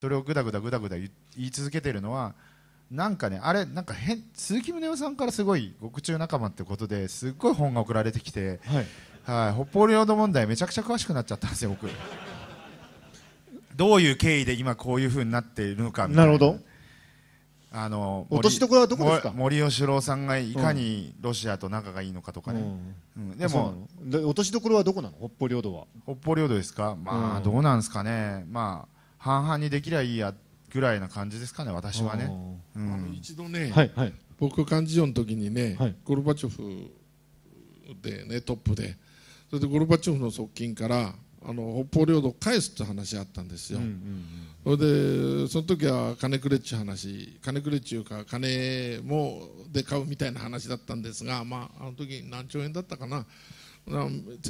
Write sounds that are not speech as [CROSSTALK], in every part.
それをぐだぐだぐだぐだ言い続けてるのはなんかねあれなんか変鈴木宗男さんからすごい獄中仲間ってことですっごい本が送られてきて、はいはい、北方領土問題めちゃくちゃ詳しくなっちゃったんですよ僕 [LAUGHS] どういう経緯で今こういうふうになっているのかみたいなるほどあの落としどころはどこですか森喜朗さんがいかにロシアと仲がいいのかとかね、うん、うん、でも落としどころはどこなの北方領土は北方領土ですかまあ、うん、どうなんですかねまあ半々にできりゃいいやぐらいな感じですかね私はね、うあのん、一度ね、はいはい僕幹事長の時にね、はいゴルバチョフでねトップでそれでゴルバチョフの側近からあの北方領土を返すって話あったんですよ、それでその時は金くれっちゅう話金くれっちゅうか金もで買うみたいな話だったんですがまああの時何兆円だったかな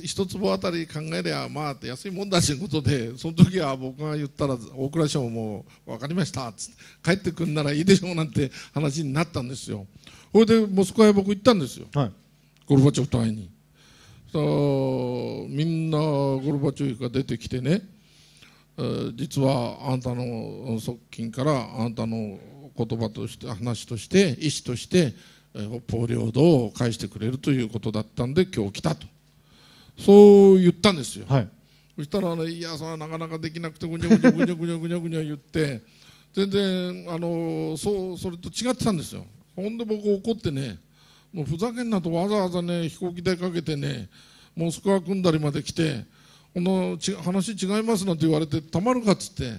一坪あたり考えりゃまあ安いもんだしいうことでその時は僕が言ったら大蔵省も分かりましたっつって帰ってくんならいいでしょうなんて話になったんですよそれでモスクワへ僕行ったんですよ、はい、ゴルバチョフと会いにそみんなゴルバチョフが出てきてね実はあんたの側近からあんたの言葉として話として意思として北方領土を返してくれるということだったんで今日来たとそう言ったんですよ、はい、そしたら、ね、いやそれはなかなかできなくてぐにゃぐにゃぐにゃぐにゃぐにゃぐにゃ言って全然あのそうそれと違ってたんですよほんで僕怒ってねもうふざけんなとわざわざね飛行機代かけてねモスクワ組んだりまで来てこのち話違いますなんて言われてたまるかっつって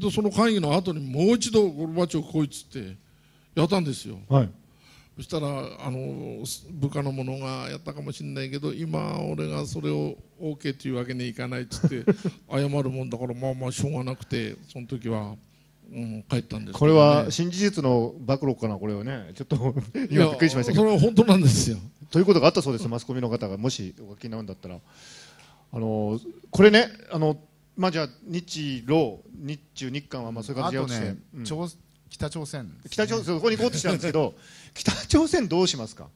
そその会議の後にもう一度ゴルバチョフ来いっつってやったんですよ、はいそしたらあの部下の者がやったかもしれないけど今俺がそれを OK というわけにいかないっつって [LAUGHS] 謝るもんだからまあまあしょうがなくてその時は。うん、帰ったんです、ね、これは新事実の暴露かな、これはね、ちょっと今、びっくりしましたけど。それは本当なんですよということがあったそうです、マスコミの方が、もしお書きになるんだったら、あのこれね、あのまあ、じゃあ日露、日中、日韓はまあそういう形で、ね北朝鮮、ね、北朝鮮そこに行こうとしたんですけど [LAUGHS] 北朝鮮どうしますか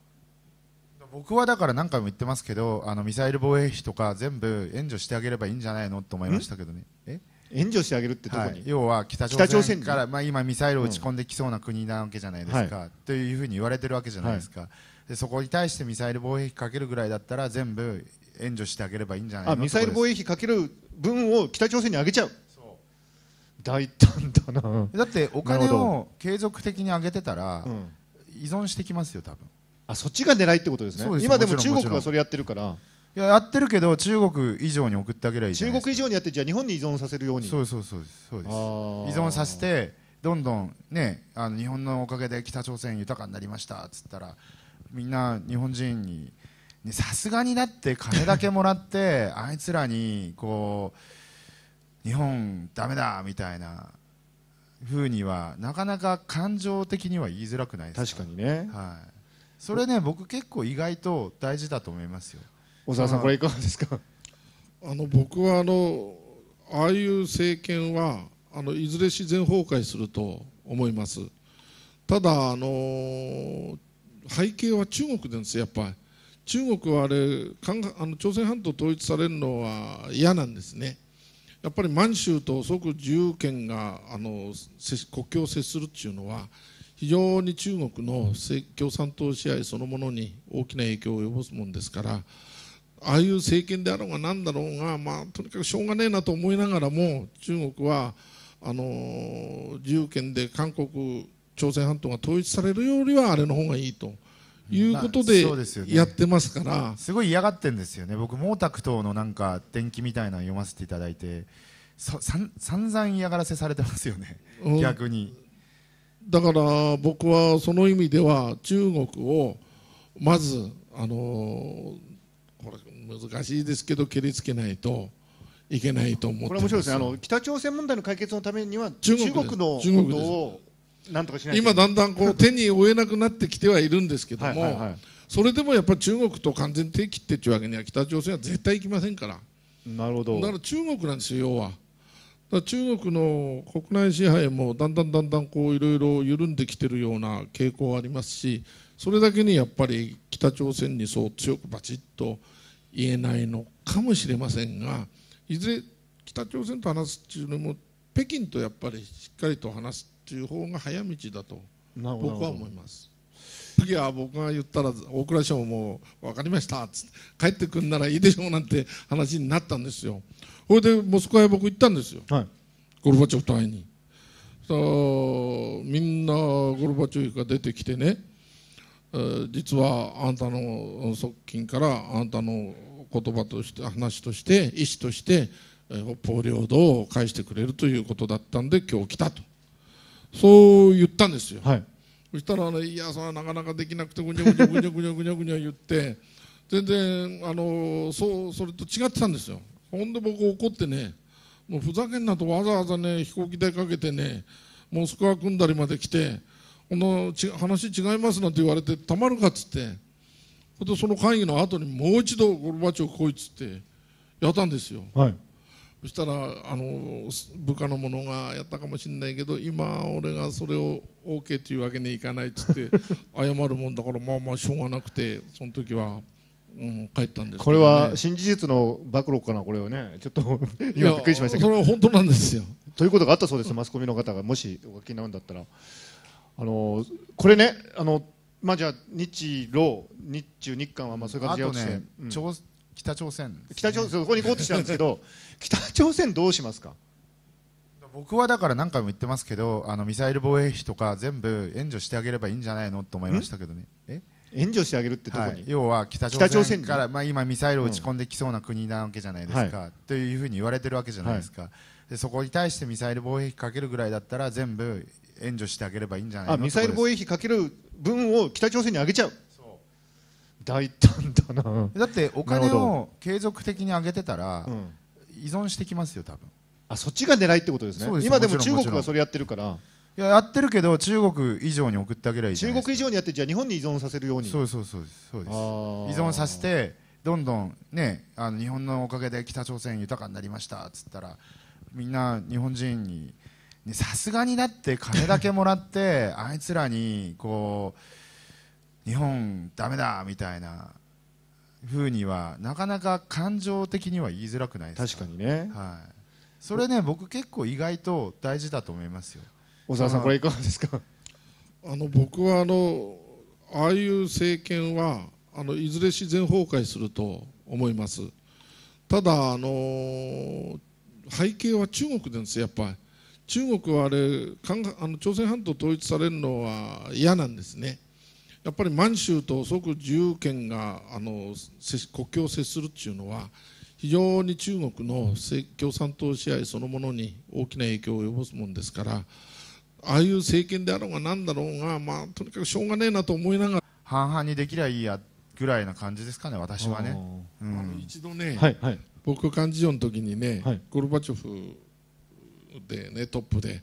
僕はだから何回も言ってますけどあのミサイル防衛費とか全部援助してあげればいいんじゃないのと思いましたけどねえ援助してあげるってどこに、はい、要は北朝鮮からまあ、今ミサイルを打ち込んできそうな国なわけじゃないですか、うんというふうに言われてるわけじゃないですか、はい、でそこに対してミサイル防衛費かけるぐらいだったら全部援助してあげればいいんじゃないのミサイル防衛費かける分を北朝鮮にあげちゃう大胆だなだってお金を継続的に上げてたら、依存してきますよ多分あそっちが狙いってことですね今でも中国がそれやってるからいややってるけど中国以上に送ってあげればいい中国以上にやってじゃあ日本に依存させるようにそうそうそうそうです依存させてどんどんねあの日本のおかげで北朝鮮豊かになりましたっつったらみんな日本人にさすがにだって金だけもらってあいつらにこう日本ダメだみたいなふうにはなかなか感情的には言いづらくないですか確かにね、はい、それね僕結構意外と大事だと思いますよ小沢さんこれいかがですかあの僕はあのああいう政権はあのいずれ自然崩壊すると思いますただあの背景は中国なんですやっぱり中国はあれあの朝鮮半島統一されるのは嫌なんですねやっぱり満州と即自由権があの国境を接するっていうのは非常に中国の共産党支配そのものに大きな影響を及ぼすもんですからああいう政権であろうが何だろうが、まあ、とにかくしょうがねえなと思いながらも中国はあの自由権で韓国朝鮮半島が統一されるよりはあれの方がいいということでやってますから、まあすね、すごい嫌がってんですよね僕毛沢東のなんか伝記みたいなの読ませていただいてさ散々嫌がらせされてますよね、逆にだから僕はその意味では中国をまずあのこれ難しいですけど蹴りつけないと。いけないと思ってこれ面白いですねあの北朝鮮問題の解決のためには中国のことをなんとかしない今だんだんこう [LAUGHS] 手に負えなくなってきてはいるんですけどもはい、はい、それでもやっぱり中国と完全に手切ってというわけには北朝鮮は絶対行きませんからなるほどだから中国なんですよ要は。中国の国内支配もだんだんだんだんこういろいろ緩んできてるような傾向がありますしそれだけにやっぱり北朝鮮にそう強くバチッと言えないのかもしれませんがいずれ北朝鮮と話すっていうのも北京とやっぱりしっかりと話すという方が早道だと僕は思います。次は僕が言ったら大蔵省も分かりましたっつって帰ってくんならいいでしょうなんて話になったんですよそれでモスクワへ僕行ったんですよ、はい、ゴルバチョフと会いにそうみんなゴルバチョフが出てきてね、実はあんたの側近からあんたの言葉として話として意思として、北方領土を返してくれるということだったんで今日来たとそう言ったんですよ、はい、そしたら、の、いやそれはなかなかできなくてぐにゃぐにゃぐにゃぐにゃぐにゃぐにゃ言って全然あのそうそれと違ってたんですよほんで僕怒ってねもうふざけんなとわざわざね飛行機代かけてねモスクワ組んだりまで来てこのち話違いますなんて言われてたまるかっつってその会議の後にもう一度ゴルバチョフこいつってやったんですよ、はいそしたらあの部下の者がやったかもしれないけど今俺がそれを OK というわけにいかないっつって [LAUGHS] 謝るもんだからまあまあしょうがなくてその時は。うん、帰ったんです、ね、これは新事実の暴露かな、これはね、ちょっと今、びっくりしましたけど、それは本当なんですよ。ということがあったそうです、マスコミの方が、もしお書きになるんだったら、あのこれね、あのまあ、じゃあ日ロ日中、日韓はまあそういうで、ねうん、北朝鮮、ね、北朝鮮、そこに行こうとしたんですけど、北朝鮮どうしますか僕はだから何回も言ってますけどあのミサイル防衛費とか全部援助してあげればいいんじゃないのと思いましたけどね援助してあげるってとこに、はい、要は北朝鮮からまあ、今ミサイルを打ち込んできそうな国なわけじゃないですか、うんはい、というふうに言われてるわけじゃないですか、はい、でそこに対してミサイル防衛費かけるぐらいだったら全部援助してあげればいいんじゃないのミサイル防衛費かける分を北朝鮮にあげちゃう大胆だなだってお金を継続的に上げてたら、うん、依存してきますよ多分あそっちが狙いってことですねです今でも中国がそれやってるからいややってるけど中国以上に送ってあげればいい中国以上にやってじゃあ日本に依存させるようにそうそうそうですそうです依存させてどんどんねあの日本のおかげで北朝鮮豊かになりましたっつったらみんな日本人にさすがにだって金だけもらってあいつらにこう日本だめだみたいなふうにはなかなか感情的には言いづらくないですか確かにね、はい、それね僕結構意外と大事だと思いますよ小沢さんこれいかがですかあの僕はあのああいう政権はあのいずれ自然崩壊すると思いますただあの背景は中国ですやっぱり中国はあれあの朝鮮半島統一されるのは嫌なんですねやっぱり満州と即自由権があの国境を接するっていうのは非常に中国の共産党支配そのものに大きな影響を及ぼすもんですからああいう政権であろうが何だろうが、まあ、とにかくしょうがねえなと思いながら半々にできりゃいいやぐらいな感じですかね私はね、一度ね、はいはい、僕幹事長の時にね、はい、ゴルバチョフでねトップで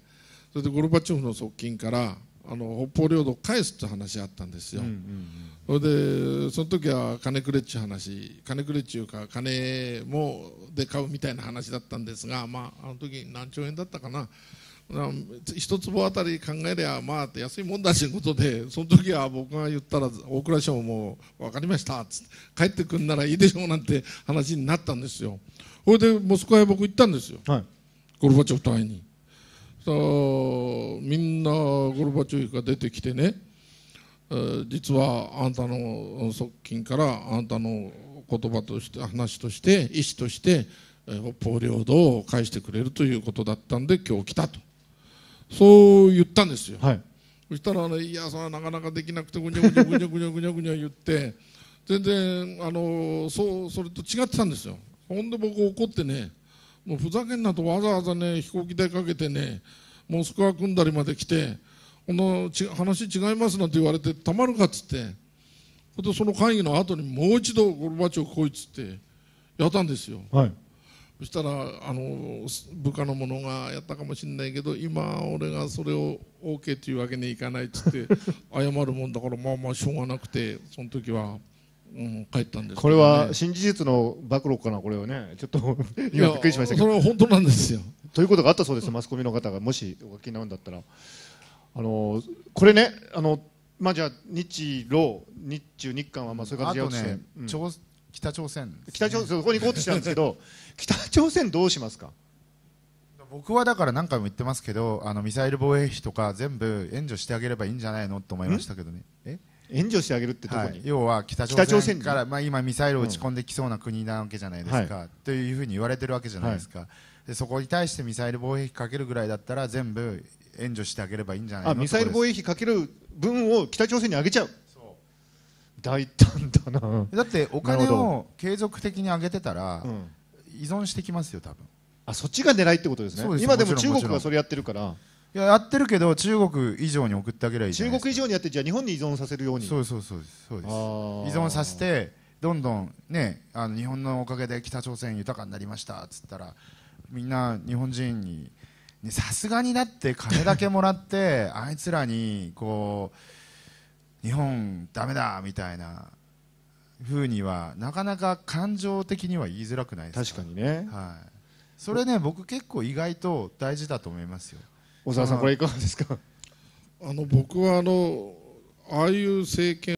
それでゴルバチョフの側近からあの北方領土を返すって話あったんですよ、それでその時は金くれっちゅう話金くれっちゅうか金もで買うみたいな話だったんですが、まあ、あの時何兆円だったかな一坪あたり考えりゃまあ安いもんだしいうことでその時は僕が言ったら大蔵省も分かりましたっつって帰ってくんならいいでしょうなんて話になったんですよそれでモスクワへ僕行ったんですよ、はい、ゴルバチョフと会いに。とみんなゴルバチョフが出てきてね実はあんたの側近からあんたの言葉として話として意思として北方領土を返してくれるということだったんで今日来たとそう言ったんですよ、はい、そしたら、ね、いやそれはなかなかできなくてぐにゃぐにゃぐにゃぐにゃぐにゃぐにゃ言って全然あのそうそれと違ってたんですよほんで僕怒ってねもうふざけんなとわざわざね飛行機代かけてねモスクワ組んだりまで来てこのち話違いますなんて言われてたまるかっつってそれその会議の後にもう一度ゴルバチョフ来いっつってやったんですよ。はいそしたらあの部下の者がやったかもしれないけど今俺がそれを OK というわけにいかないっつって謝るもんだからまあまあしょうがなくてその時はうん、帰ったんです、ね、これは新事実の暴露かな、これはね、ちょっと今、びっくりしましたけど、それは本当なんですよ。ということがあったそうです、マスコミの方が、もしお書きになるんだったら、あのこれね、あのまあ、じゃあ、日露、日中、日韓はまあそういう形で、ねうん、北朝鮮、ね、北朝鮮、そこに行こうとしたんですけど、[LAUGHS] 北朝鮮、どうしますか僕はだから何回も言ってますけど、あのミサイル防衛費とか、全部援助してあげればいいんじゃないのと思いましたけどね。え援助してあげるってとこに、はい、要は北朝鮮からまあ、今、ミサイルを撃ち込んできそうな国なわけじゃないですか、うんというふうに言われてるわけじゃないですか、はい、でそこに対してミサイル防衛費かけるぐらいだったら全部援助してあげればいいんじゃないミサイル防衛費かける分を北朝鮮にあげちゃう。大胆だなだってお金を継続的に上げてたら、依存してきますよ多分あそっちが狙いってことですね今でも中国がそれやってるからいややってるけど中国以上に送ってあげればいいい中国以上にやってじゃあ日本に依存させるようにそうそうそうですそうです依存させてどんどんねあの日本のおかげで北朝鮮豊かになりましたっつったらみんな日本人にさすがにだって金だけもらって [LAUGHS] あいつらにこう日本ダメだみたいなふうにはなかなか感情的には言いづらくないですか確かにねはい、それね僕結構意外と大事だと思いますよ小沢さん、これ、いかがですか。あの僕はあのああいう政権